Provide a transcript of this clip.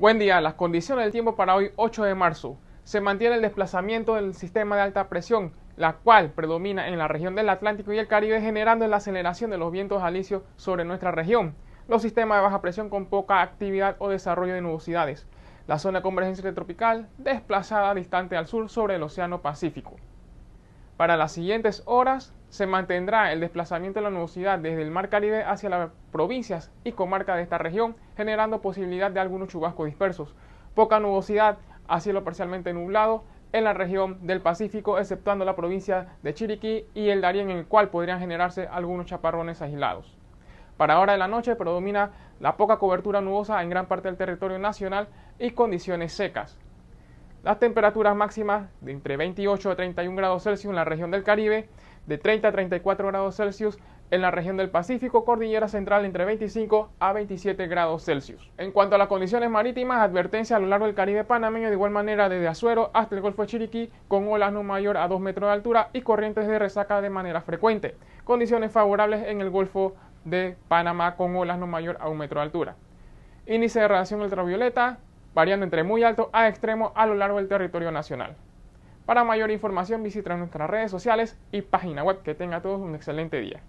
Buen día, las condiciones del tiempo para hoy 8 de marzo. Se mantiene el desplazamiento del sistema de alta presión, la cual predomina en la región del Atlántico y el Caribe generando la aceleración de los vientos alisios sobre nuestra región. Los sistemas de baja presión con poca actividad o desarrollo de nubosidades. La zona de convergencia tropical desplazada distante al sur sobre el Océano Pacífico. Para las siguientes horas se mantendrá el desplazamiento de la nubosidad desde el Mar Caribe hacia las provincias y comarcas de esta región, generando posibilidad de algunos chubascos dispersos. Poca nubosidad a cielo parcialmente nublado en la región del Pacífico, exceptuando la provincia de Chiriquí y el Darién, en el cual podrían generarse algunos chaparrones aislados. Para hora de la noche predomina la poca cobertura nubosa en gran parte del territorio nacional y condiciones secas. Las temperaturas máximas de entre 28 a 31 grados Celsius en la región del Caribe, de 30 a 34 grados Celsius en la región del Pacífico, cordillera central entre 25 a 27 grados Celsius. En cuanto a las condiciones marítimas, advertencia a lo largo del Caribe panameño, de igual manera desde Azuero hasta el Golfo de Chiriquí, con olas no mayor a 2 metros de altura y corrientes de resaca de manera frecuente. Condiciones favorables en el Golfo de Panamá con olas no mayor a 1 metro de altura. Índice de radiación ultravioleta, variando entre muy alto a extremo a lo largo del territorio nacional. Para mayor información visita nuestras redes sociales y página web. Que tenga todos un excelente día.